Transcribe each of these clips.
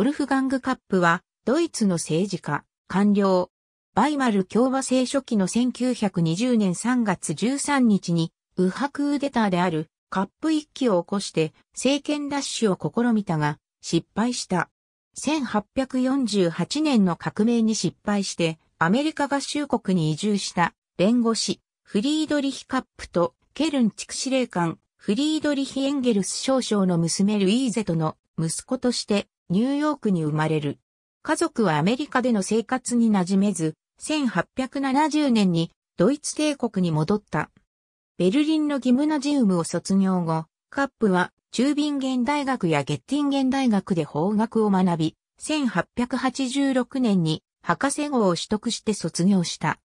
ォルフガング・カップは、ドイツの政治家、官僚、バイマル共和制初期の1920年3月13日に、右派クーデターであるカップ一揆を起こして政権奪取を試みたが、失敗した。1848年の革命に失敗して、アメリカ合衆国に移住した弁護士、フリードリヒ・カップとケルン地区司令官、フリードリヒ・エンゲルス少将の娘ルイーゼとの息子としてニューヨークに生まれる。家族はアメリカでの生活に馴染めず、1870年にドイツ帝国に戻った。ベルリンのギムナジウムを卒業後、カップは中ゲ現大学やゲッティンゲン大学で法学を学び、1886年に博士号を取得して卒業した。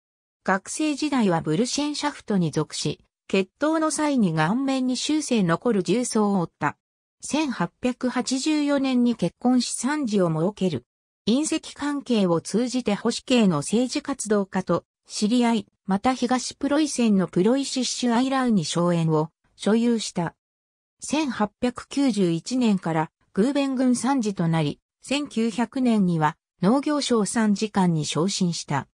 学生時代はブルシェンシャフトに属し、決闘の際に顔面に終生残る重曹を負った。1884年に結婚し三児を設ける。隕石関係を通じて保守系の政治活動家と知り合い、また東プロイセンのプロイシッシュアイラウに荘園を所有した。1891年からグーベン軍参事となり、1900年には農業省参事官に昇進した。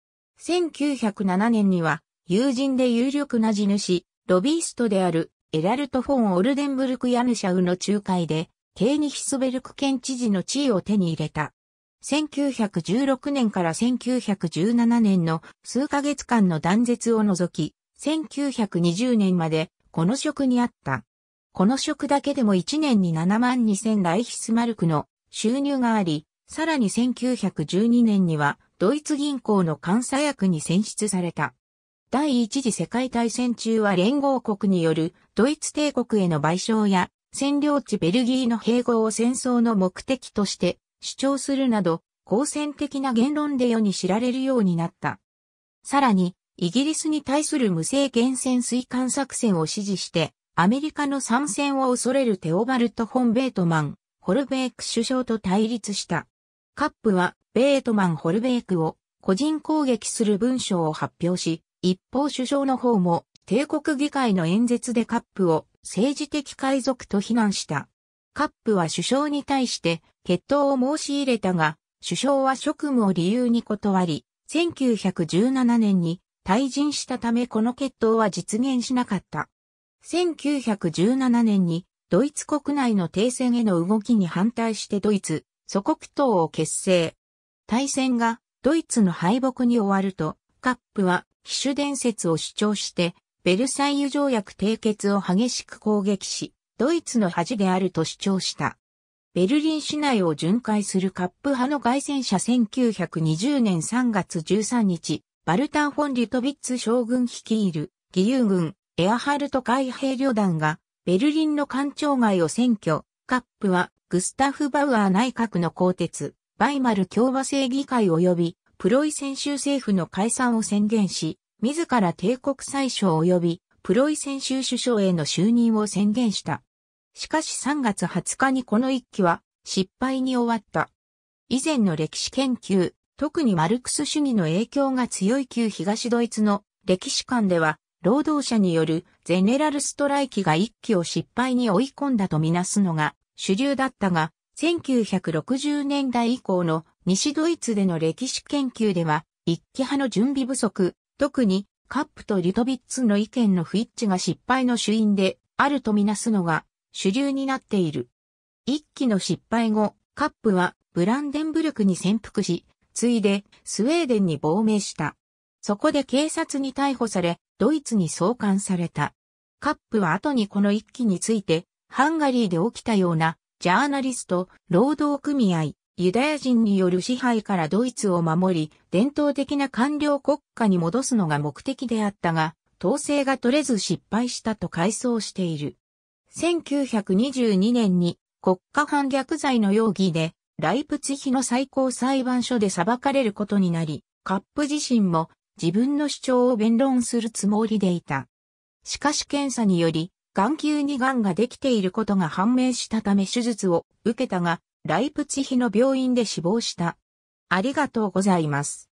1907年には友人で有力な地主、ロビーストであるエラルト・フォン・オルデンブルク・ヤヌシャウの仲介で、ケーニヒスベルク県知事の地位を手に入れた。1916年から1917年の数ヶ月間の断絶を除き、1920年までこの職にあった。この職だけでも1年に7万2000ライヒスマルクの収入があり、さらに1912年にはドイツ銀行の監査役に選出された。第一次世界大戦中は連合国によるドイツ帝国への賠償や占領地ベルギーの併合を戦争の目的として主張するなど、好戦的な言論で世に知られるようになった。さらに、イギリスに対する無制限潜水艦作戦を支持して、アメリカの参戦を恐れるテオバルト・ホン・ベートマン、ホルベーク首相と対立した。カップは、ベートマン・ホルベークを個人攻撃する文章を発表し、一方首相の方も帝国議会の演説でカップを政治的海賊と非難した。カップは首相に対して決闘を申し入れたが、首相は職務を理由に断り、1917年に退陣したためこの決闘は実現しなかった。1917年にドイツ国内の停戦への動きに反対してドイツ、祖国党を結成。大戦がドイツの敗北に終わると、カップは、騎種伝説を主張して、ベルサイユ条約締結を激しく攻撃し、ドイツの恥であると主張した。ベルリン市内を巡回するカップ派の外戦車1920年3月13日、バルタン・フォン・リュトビッツ将軍率いる義勇軍エアハルト海兵旅団がベルリンの官庁街を占拠、カップはグスタフ・バウアー内閣の鋼鉄、バイマル共和制議会及びプロイセン州政府の解散を宣言し、自ら帝国最小及びプロイセン州首相への就任を宣言した。しかし3月20日にこの一期は失敗に終わった。以前の歴史研究、特にマルクス主義の影響が強い旧東ドイツの歴史観では、労働者によるゼネラルストライキが一期を失敗に追い込んだとみなすのが主流だったが、1960年代以降の西ドイツでの歴史研究では、一期派の準備不足、特にカップとリトビッツの意見の不一致が失敗の主因であるとみなすのが主流になっている。一期の失敗後、カップはブランデンブルクに潜伏し、ついでスウェーデンに亡命した。そこで警察に逮捕され、ドイツに送還された。カップは後にこの一期について、ハンガリーで起きたような、ジャーナリスト、労働組合、ユダヤ人による支配からドイツを守り、伝統的な官僚国家に戻すのが目的であったが、統制が取れず失敗したと回想している。1922年に国家反逆罪の容疑で、ライプツヒの最高裁判所で裁かれることになり、カップ自身も自分の主張を弁論するつもりでいた。しかし検査により、眼球に癌ができていることが判明したため手術を受けたが、ライプチヒの病院で死亡した。ありがとうございます。